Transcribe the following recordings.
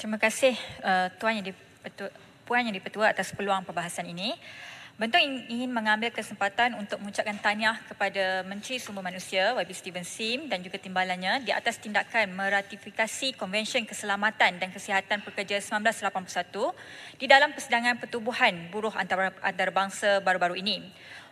Terima kasih uh, Tuan yang dipetua, Puan yang dipetua atas peluang perbahasan ini. Bentuk ingin mengambil kesempatan untuk mengucapkan tahniah kepada Menteri Sumber Manusia YB Steven Sim dan juga timbalannya di atas tindakan meratifikasi Konvensyen Keselamatan dan Kesihatan Pekerja 1981 di dalam persidangan pertubuhan buruh antarabangsa baru-baru ini.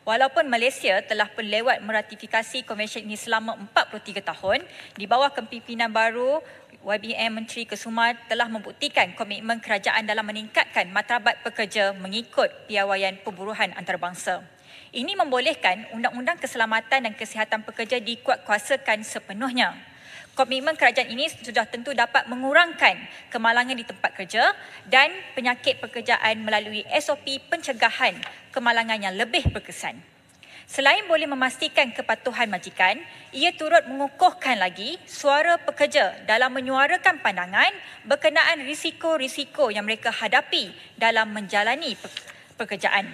Walaupun Malaysia telah pun lewat meratifikasi konvensyen ini selama 43 tahun, di bawah kepimpinan baru YBM Menteri Kesuma telah membuktikan komitmen kerajaan dalam meningkatkan matlamat pekerja mengikut piawaian pemburuhan antarabangsa. Ini membolehkan Undang-Undang Keselamatan dan Kesihatan Pekerja dikuatkuasakan sepenuhnya komitmen kerajaan ini sudah tentu dapat mengurangkan kemalangan di tempat kerja dan penyakit pekerjaan melalui SOP pencegahan kemalangan yang lebih berkesan. Selain boleh memastikan kepatuhan majikan, ia turut mengukuhkan lagi suara pekerja dalam menyuarakan pandangan berkenaan risiko-risiko yang mereka hadapi dalam menjalani pekerjaan.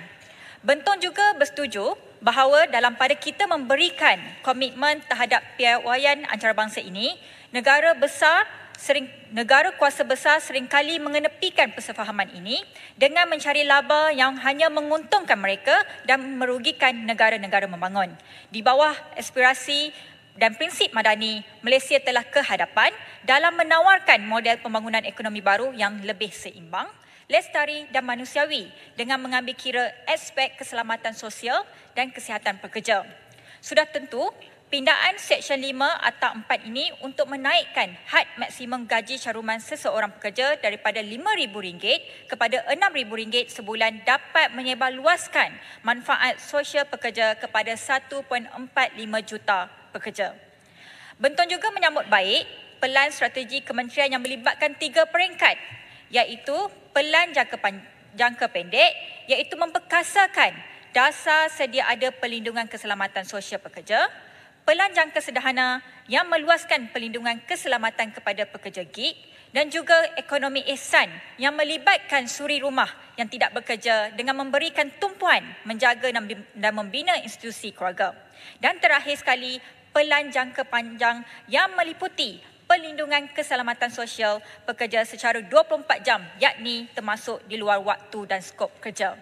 Bentong juga bersetuju bahawa dalam pada kita memberikan komitmen terhadap piawaian antarabangsa ini, negara besar sering negara kuasa besar sering kali mengenepikan persefahaman ini dengan mencari laba yang hanya menguntungkan mereka dan merugikan negara-negara membangun. Di bawah aspirasi dan prinsip madani, Malaysia telah kehadapan dalam menawarkan model pembangunan ekonomi baru yang lebih seimbang lestari dan manusiawi dengan mengambil kira aspek keselamatan sosial dan kesihatan pekerja. Sudah tentu, pindaan Seksyen 5 atau 4 ini untuk menaikkan had maksimum gaji caruman seseorang pekerja daripada RM5,000 kepada RM6,000 sebulan dapat menyebar luaskan manfaat sosial pekerja kepada 1.45 juta pekerja. Benton juga menyambut baik pelan strategi kementerian yang melibatkan tiga peringkat iaitu pelan jangka, pan- jangka pendek iaitu memperkasakan dasar sedia ada pelindungan keselamatan sosial pekerja, pelan jangka sederhana yang meluaskan pelindungan keselamatan kepada pekerja gig dan juga ekonomi ihsan yang melibatkan suri rumah yang tidak bekerja dengan memberikan tumpuan menjaga dan membina institusi keluarga. Dan terakhir sekali, pelan jangka panjang yang meliputi perlindungan keselamatan sosial pekerja secara 24 jam yakni termasuk di luar waktu dan skop kerja.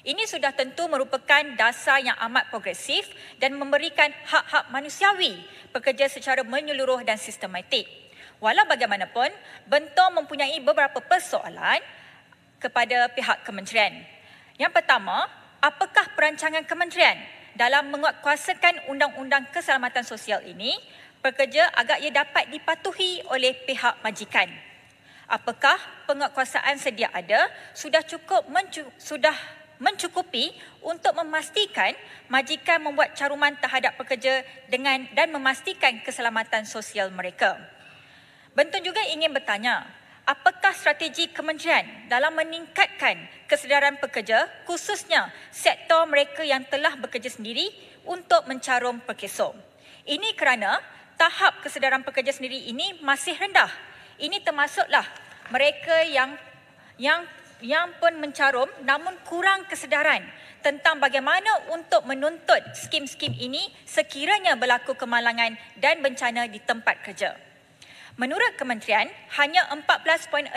Ini sudah tentu merupakan dasar yang amat progresif dan memberikan hak-hak manusiawi pekerja secara menyeluruh dan sistematik. Walau bagaimanapun, bentuk mempunyai beberapa persoalan kepada pihak kementerian. Yang pertama, apakah perancangan kementerian dalam menguatkuasakan undang-undang keselamatan sosial ini pekerja agar ia dapat dipatuhi oleh pihak majikan. Apakah penguatkuasaan sedia ada sudah cukup mencu- sudah mencukupi untuk memastikan majikan membuat caruman terhadap pekerja dengan dan memastikan keselamatan sosial mereka. Bentun juga ingin bertanya, apakah strategi kementerian dalam meningkatkan kesedaran pekerja khususnya sektor mereka yang telah bekerja sendiri untuk mencarum perkeso? Ini kerana tahap kesedaran pekerja sendiri ini masih rendah. Ini termasuklah mereka yang yang yang pun mencarum namun kurang kesedaran tentang bagaimana untuk menuntut skim-skim ini sekiranya berlaku kemalangan dan bencana di tempat kerja. Menurut kementerian, hanya 14.16%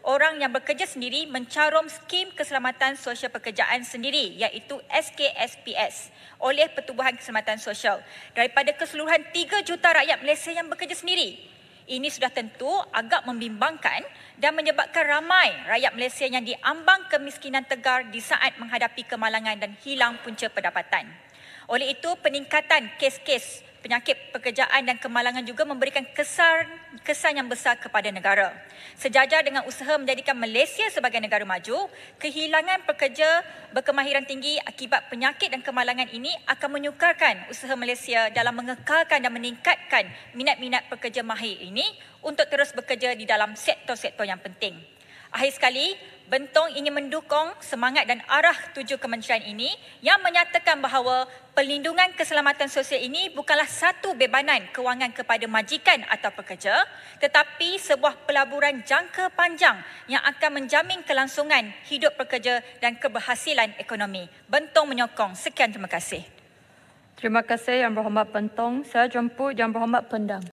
orang yang bekerja sendiri mencarum skim keselamatan sosial pekerjaan sendiri iaitu SKSPS oleh Pertubuhan Keselamatan Sosial daripada keseluruhan 3 juta rakyat Malaysia yang bekerja sendiri. Ini sudah tentu agak membimbangkan dan menyebabkan ramai rakyat Malaysia yang diambang kemiskinan tegar di saat menghadapi kemalangan dan hilang punca pendapatan. Oleh itu, peningkatan kes-kes penyakit pekerjaan dan kemalangan juga memberikan kesan kesan yang besar kepada negara. Sejajar dengan usaha menjadikan Malaysia sebagai negara maju, kehilangan pekerja berkemahiran tinggi akibat penyakit dan kemalangan ini akan menyukarkan usaha Malaysia dalam mengekalkan dan meningkatkan minat-minat pekerja mahir ini untuk terus bekerja di dalam sektor-sektor yang penting. Akhir sekali, Bentong ingin mendukung semangat dan arah tuju kementerian ini yang menyatakan bahawa perlindungan keselamatan sosial ini bukanlah satu bebanan kewangan kepada majikan atau pekerja tetapi sebuah pelaburan jangka panjang yang akan menjamin kelangsungan hidup pekerja dan keberhasilan ekonomi. Bentong menyokong. Sekian terima kasih. Terima kasih Yang Berhormat Bentong. Saya jumpa Yang Berhormat Pendang.